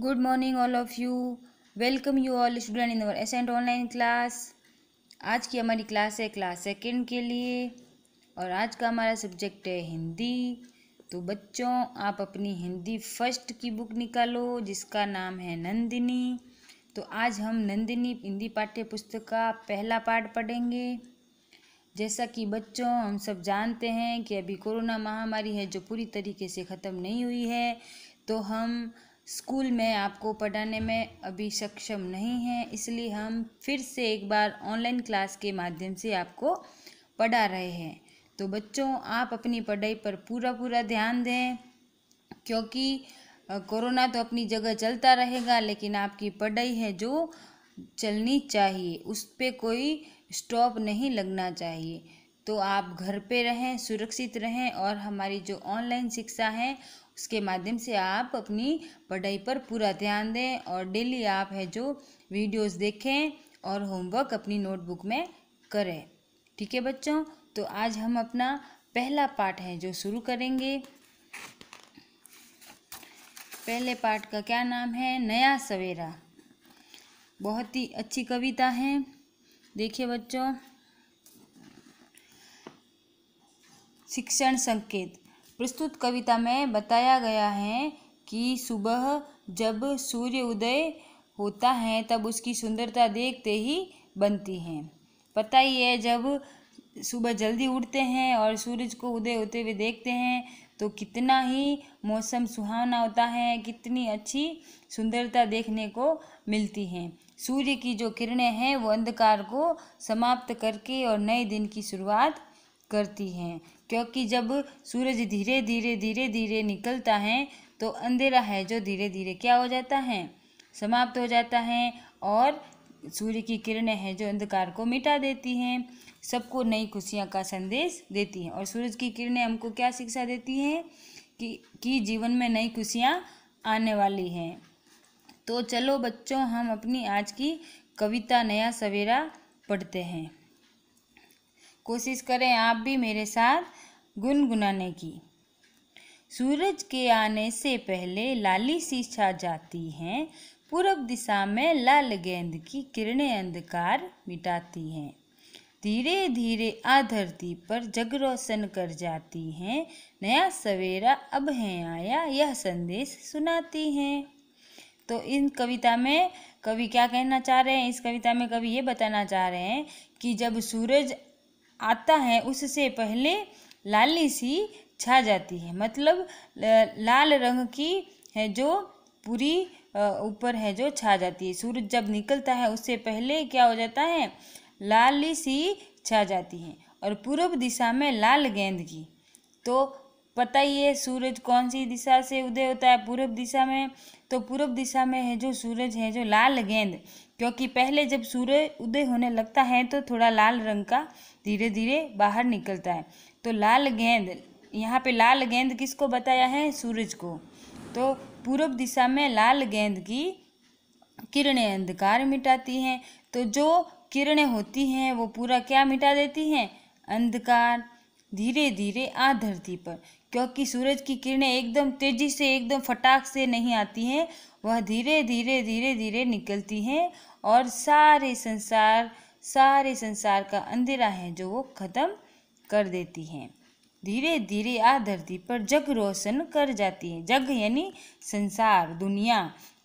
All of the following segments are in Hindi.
good morning all of you welcome you all student in our ascent online class आज की हमारी क्लास है क्लास सेकेंड के लिए और आज का हमारा सब्जेक्ट है हिंदी तो बच्चों आप अपनी हिंदी फर्स्ट की बुक निकालो जिसका नाम है नंदिनी तो आज हम नंदिनी हिंदी पाठ्य पुस्तक का पहला पाठ पढ़ेंगे जैसा कि बच्चों हम सब जानते हैं कि अभी कोरोना महामारी है जो पूरी तरीके से ख़त्म नहीं हुई है तो हम स्कूल में आपको पढ़ाने में अभी सक्षम नहीं है इसलिए हम फिर से एक बार ऑनलाइन क्लास के माध्यम से आपको पढ़ा रहे हैं तो बच्चों आप अपनी पढ़ाई पर पूरा पूरा ध्यान दें क्योंकि कोरोना तो अपनी जगह चलता रहेगा लेकिन आपकी पढ़ाई है जो चलनी चाहिए उस पर कोई स्टॉप नहीं लगना चाहिए तो आप घर पे रहें सुरक्षित रहें और हमारी जो ऑनलाइन शिक्षा है उसके माध्यम से आप अपनी पढ़ाई पर पूरा ध्यान दें और डेली आप है जो वीडियोस देखें और होमवर्क अपनी नोटबुक में करें ठीक है बच्चों तो आज हम अपना पहला पाठ है जो शुरू करेंगे पहले पाठ का क्या नाम है नया सवेरा बहुत ही अच्छी कविता है देखिए बच्चों शिक्षण संकेत प्रस्तुत कविता में बताया गया है कि सुबह जब सूर्य उदय होता है तब उसकी सुंदरता देखते ही बनती है पता ही है जब सुबह जल्दी उठते हैं और सूरज को उदय होते हुए देखते हैं तो कितना ही मौसम सुहावना होता है कितनी अच्छी सुंदरता देखने को मिलती है सूर्य की जो किरणें हैं वो अंधकार को समाप्त करके और नए दिन की शुरुआत करती हैं क्योंकि जब सूरज धीरे धीरे धीरे धीरे निकलता है तो अंधेरा है जो धीरे धीरे क्या हो जाता है समाप्त हो जाता है और सूर्य की किरणें हैं जो अंधकार को मिटा देती हैं सबको नई खुशियाँ का संदेश देती हैं और सूरज की किरणें हमको क्या शिक्षा देती हैं कि कि जीवन में नई खुशियाँ आने वाली हैं तो चलो बच्चों हम अपनी आज की कविता नया सवेरा पढ़ते हैं कोशिश करें आप भी मेरे साथ गुनगुनाने की सूरज के आने से पहले लाली सी छा जाती हैं पूर्व दिशा में लाल गेंद की किरणें अंधकार मिटाती हैं धीरे धीरे आ धरती पर जग रोशन कर जाती हैं नया सवेरा अब है आया यह संदेश सुनाती हैं तो इन कविता में कवि क्या कहना चाह रहे हैं इस कविता में कवि ये बताना चाह रहे हैं कि जब सूरज आता है उससे पहले लाली सी छा जाती है मतलब लाल रंग की है जो पूरी ऊपर है जो छा जाती है सूरज जब निकलता है उससे पहले क्या हो जाता है लाली सी छा जाती है और पूर्व दिशा में लाल गेंद की तो पता ही है सूरज कौन सी दिशा से उदय होता है पूर्व दिशा में तो पूर्व दिशा में है जो सूरज है जो लाल गेंद क्योंकि पहले जब सूर्य उदय होने लगता है तो थोड़ा लाल रंग का धीरे धीरे बाहर निकलता है तो लाल गेंद यहाँ पे लाल गेंद किसको बताया है सूरज को तो पूर्व दिशा में लाल गेंद की किरणें अंधकार मिटाती हैं तो जो किरणें होती हैं वो पूरा क्या मिटा देती हैं अंधकार धीरे धीरे आ धरती पर क्योंकि सूरज की किरणें एकदम तेज़ी से एकदम फटाक से नहीं आती हैं वह धीरे धीरे धीरे धीरे निकलती हैं और सारे संसार सारे संसार का अंधेरा है जो वो ख़त्म कर देती हैं धीरे धीरे आ धरती पर जग रोशन कर जाती है जग यानी संसार दुनिया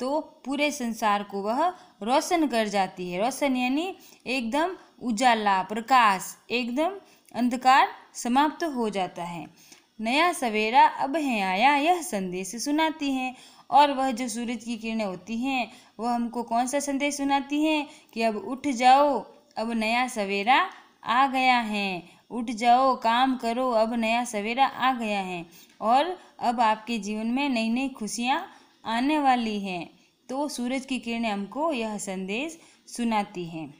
तो पूरे संसार को वह रोशन कर जाती है रोशन यानी एकदम उजाला प्रकाश एकदम अंधकार समाप्त हो जाता है नया सवेरा अब है आया यह संदेश सुनाती हैं और वह जो सूरज की किरणें होती हैं वह हमको कौन सा संदेश सुनाती हैं कि अब उठ जाओ अब नया सवेरा आ गया है उठ जाओ काम करो अब नया सवेरा आ गया है और अब आपके जीवन में नई नई खुशियाँ आने वाली हैं तो सूरज की किरणें हमको यह संदेश सुनाती हैं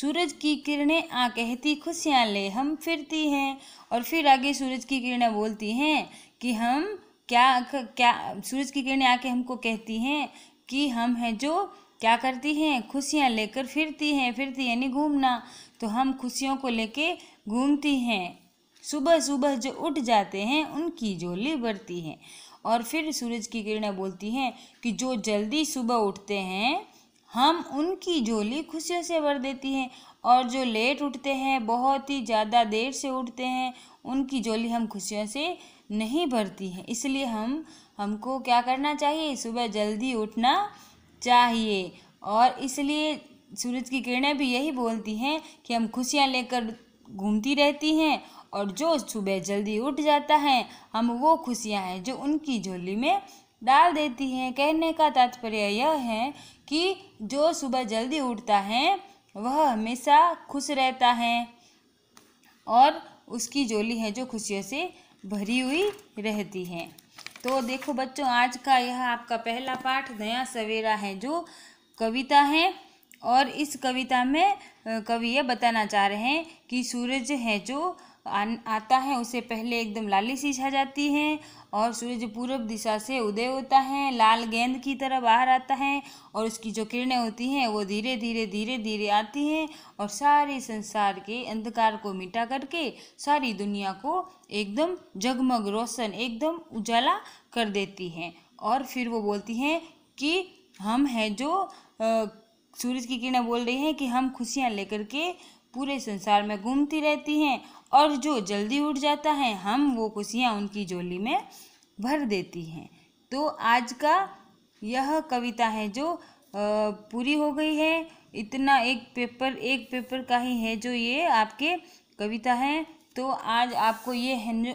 सूरज की किरणें आ कहती खुशियाँ ले हम फिरती हैं और फिर आगे सूरज की किरणें बोलती हैं कि हम क्या क्या सूरज की किरणें आके हमको कहती हैं कि हम हैं जो क्या करती हैं खुशियाँ लेकर फिरती हैं फिरती यानी घूमना तो हम खुशियों को लेके घूमती हैं सुबह सुबह जो उठ जाते हैं उनकी झोली भरती हैं और फिर सूरज की किरणें बोलती हैं कि जो जल्दी सुबह उठते हैं हम उनकी झोली खुशियों से भर देती हैं और जो लेट उठते हैं बहुत ही ज़्यादा देर से उठते हैं उनकी झोली हम खुशियों से नहीं भरती हैं इसलिए हम हमको क्या करना चाहिए सुबह जल्दी उठना चाहिए और इसलिए सूरज की किरणें भी यही बोलती हैं कि हम खुशियाँ लेकर घूमती रहती हैं और जो सुबह जल्दी उठ जाता है हम वो खुशियाँ हैं जो उनकी झोली में डाल देती हैं कहने का तात्पर्य यह है कि जो सुबह जल्दी उठता है वह हमेशा खुश रहता है और उसकी झोली है जो खुशियों से भरी हुई रहती है तो देखो बच्चों आज का यह आपका पहला पाठ नया सवेरा है जो कविता है और इस कविता में कवि यह बताना चाह रहे हैं कि सूरज है जो आता है उसे पहले एकदम लाली सी छा जाती है और सूरज पूर्व दिशा से उदय होता है लाल गेंद की तरह बाहर आता है और उसकी जो किरणें होती हैं वो धीरे धीरे धीरे धीरे आती हैं और सारे संसार के अंधकार को मिटा करके सारी दुनिया को एकदम जगमग रोशन एकदम उजाला कर देती हैं और फिर वो बोलती हैं कि हम हैं जो सूरज की किरणें बोल रही हैं कि हम खुशियाँ लेकर के पूरे संसार में घूमती रहती हैं और जो जल्दी उठ जाता है हम वो खुशियाँ उनकी झोली में भर देती हैं तो आज का यह कविता है जो पूरी हो गई है इतना एक पेपर एक पेपर का ही है जो ये आपके कविता है तो आज आपको ये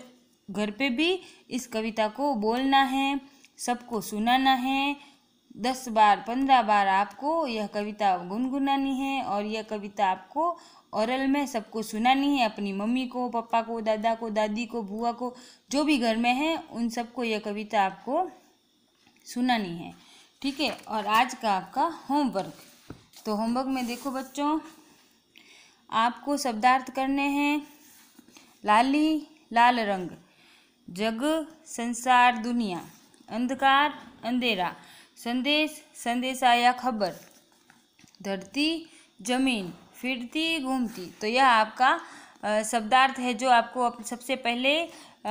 घर पे भी इस कविता को बोलना है सबको सुनाना है दस बार पंद्रह बार आपको यह कविता गुनगुनानी है और यह कविता आपको औरल में सबको सुनानी है अपनी मम्मी को पापा को दादा को दादी को बुआ को जो भी घर में है उन सबको यह कविता आपको सुनानी है ठीक है और आज का आपका होमवर्क तो होमवर्क में देखो बच्चों आपको शब्दार्थ करने हैं लाली लाल रंग जग संसार दुनिया अंधकार अंधेरा संदेश संदेशा या खबर धरती जमीन फिरती घूमती तो यह आपका शब्दार्थ है जो आपको सबसे पहले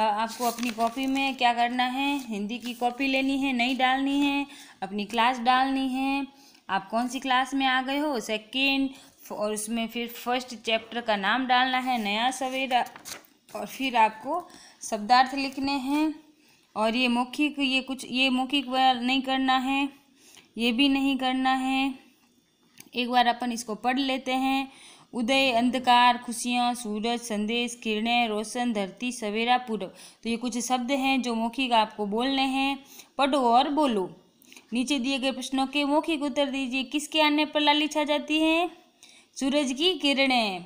आपको अपनी कॉपी में क्या करना है हिंदी की कॉपी लेनी है नहीं डालनी है अपनी क्लास डालनी है आप कौन सी क्लास में आ गए हो सेकेंड और उसमें फिर फर्स्ट चैप्टर का नाम डालना है नया सवेरा और फिर आपको शब्दार्थ लिखने हैं और ये मौखिक ये कुछ ये मौखिक नहीं करना है ये भी नहीं करना है एक बार अपन इसको पढ़ लेते हैं उदय अंधकार खुशियाँ सूरज संदेश किरणें रोशन धरती सवेरा पूर्व तो ये कुछ शब्द हैं जो मौखिक आपको बोलने हैं पढ़ो और बोलो नीचे दिए गए प्रश्नों के मौखिक उत्तर दीजिए किसके आने पर लाली छा जाती है सूरज की किरणें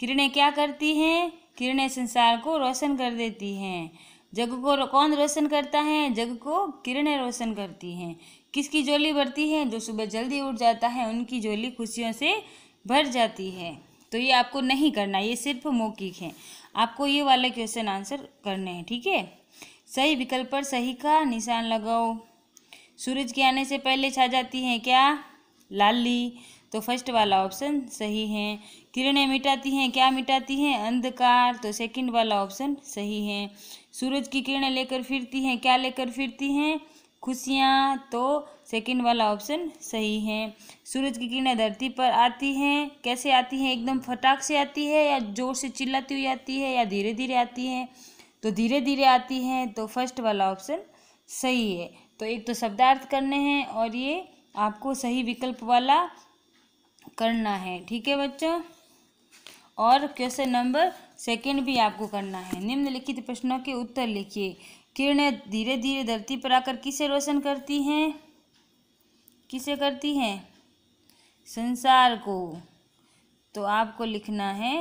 किरणें क्या करती हैं किरणें संसार को रोशन कर देती हैं जग को कौन रोशन करता है जग को किरणें रोशन करती हैं किसकी जोली बढ़ती है जो सुबह जल्दी उठ जाता है उनकी जोली खुशियों से भर जाती है तो ये आपको नहीं करना ये सिर्फ मौखिक है आपको ये वाले क्वेश्चन आंसर करने हैं ठीक है सही विकल्प पर सही का निशान लगाओ सूरज के आने से पहले छा जाती है क्या लाली तो फर्स्ट वाला ऑप्शन सही है किरणें मिटाती हैं क्या मिटाती हैं अंधकार तो सेकंड वाला ऑप्शन सही है सूरज की किरणें लेकर फिरती हैं क्या लेकर फिरती हैं खुशियाँ तो सेकंड वाला ऑप्शन सही है सूरज की किरणें धरती पर आती हैं कैसे आती हैं एकदम फटाक से आती है या जोर से चिल्लाती हुई आती है या धीरे धीरे आती हैं तो धीरे धीरे आती हैं तो फर्स्ट वाला ऑप्शन सही है तो एक तो शब्दार्थ करने हैं और ये आपको सही विकल्प वाला करना है ठीक है बच्चों और क्वेश्चन नंबर सेकंड भी आपको करना है निम्नलिखित प्रश्नों के उत्तर लिखिए किरणें धीरे धीरे धरती पर आकर किसे रोशन करती हैं किसे करती हैं संसार को तो आपको लिखना है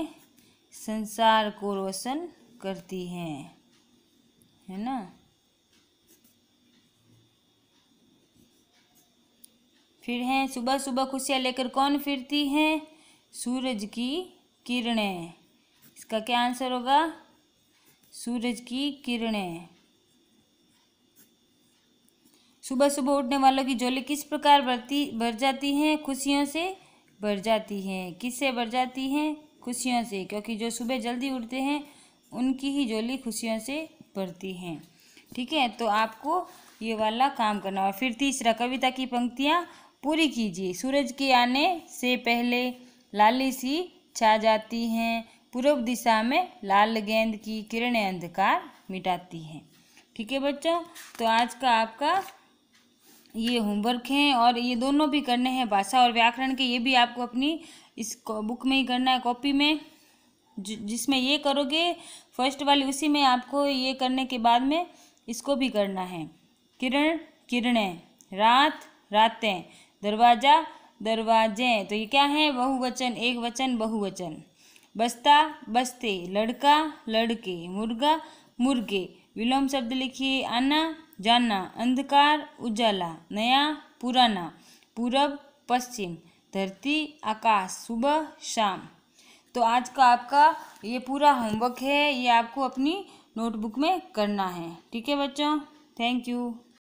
संसार को रोशन करती हैं है ना फिर हैं सुबह सुबह खुशियाँ लेकर कौन फिरती हैं सूरज की किरणें इसका क्या आंसर होगा सूरज की किरणें सुबह सुबह उठने वालों की झोली किस प्रकार भरती भर जाती हैं खुशियों से भर जाती हैं किससे भर जाती हैं खुशियों से क्योंकि जो सुबह जल्दी उठते हैं उनकी ही झोली खुशियों से भरती हैं ठीक है तो आपको ये वाला काम करना और फिर तीसरा कविता की पंक्तियाँ पूरी कीजिए सूरज के आने से पहले लाली सी छा जाती हैं पूर्व दिशा में लाल गेंद की किरणें अंधकार मिटाती हैं ठीक है बच्चों तो आज का आपका ये होमवर्क है और ये दोनों भी करने हैं भाषा और व्याकरण के ये भी आपको अपनी इस बुक में ही करना है कॉपी में जिसमें ये करोगे फर्स्ट वाली उसी में आपको ये करने के बाद में इसको भी करना है किरण किरणें रात रातें दरवाज़ा दरवाजे तो ये क्या है बहुवचन एक वचन बहुवचन बस्ता बस्ते लड़का लड़के मुर्गा मुर्गे विलोम शब्द लिखिए आना जाना अंधकार उजाला नया पुराना पूरब पश्चिम धरती आकाश सुबह शाम तो आज का आपका ये पूरा होमवर्क है ये आपको अपनी नोटबुक में करना है ठीक है बच्चों थैंक यू